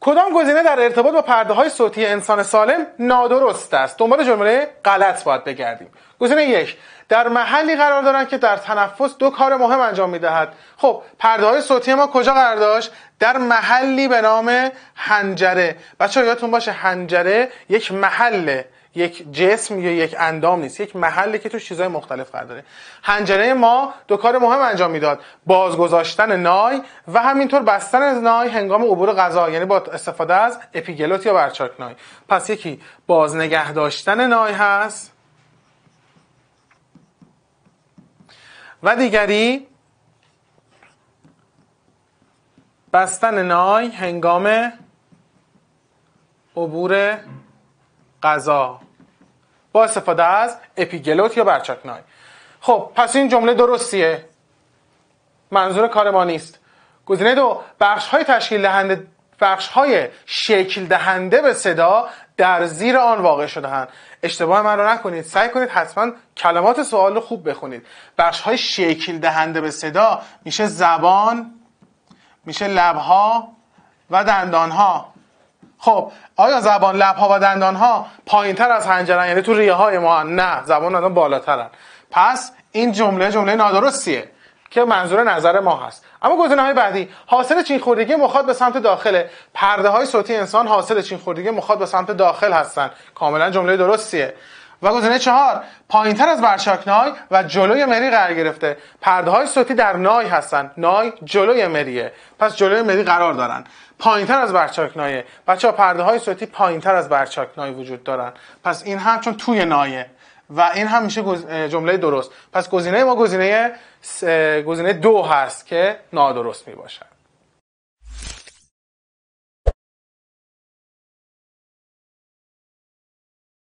کدام گزینه در ارتباط با پرده های صوتی انسان سالم نادرست است دنبال جمله غلط باید بگردیم گزینه یک در محلی قرار دارند که در تنفس دو کار مهم انجام میدهد خب پرده های صوتی ما کجا قرار داشت در محلی به نام هنجره بچه یادتون باشه هنجره یک محله یک جسم یا یک اندام نیست یک محله که توش چیزهای مختلف قرار داره حنجره ما دو کار مهم انجام میداد بازگذاشتن نای و همینطور بستن از نای هنگام عبور غذا یعنی با استفاده از اپیگلوت یا برچاک نای پس یکی باز نگه داشتن نای هست و دیگری بستن نای هنگام عبور غذا با استفاده از اپیگلوت یا برچکنای خب پس این جمله درستیه منظور کار ما نیست گزینه دو بخش های تشکیل دهنده بخش های شکل دهنده به صدا در زیر آن واقع شده هن. اشتباه من رو نکنید سعی کنید حتما کلمات سوال رو خوب بخونید بخش های شکل دهنده به صدا میشه زبان میشه لبها و دندانها خب آیا زبان لب ها و دندان ها پایین تر از هنجرن یعنی تو ریه های ما نه زبان دندان بالاترن پس این جمله جمله نادرستیه که منظور نظر ما هست اما گزینه های بعدی حاصل چین خوردگی مخاط به سمت داخله پرده های صوتی انسان حاصل چین خوردگی مخاط به سمت داخل هستند. کاملا جمله درستیه و گزینه چهار پایینتر از برچاک نای و جلوی مری قرار گرفته پرده های صوتی در نای هستن نای جلوی مریه پس جلوی مری قرار دارن پایینتر از برچاک نایه بچه ها پرده های صوتی پایینتر از برچاک نای وجود دارن پس این هم چون توی نایه و این هم میشه جمله درست پس گزینه ما گزینه گزینه دو هست که نادرست می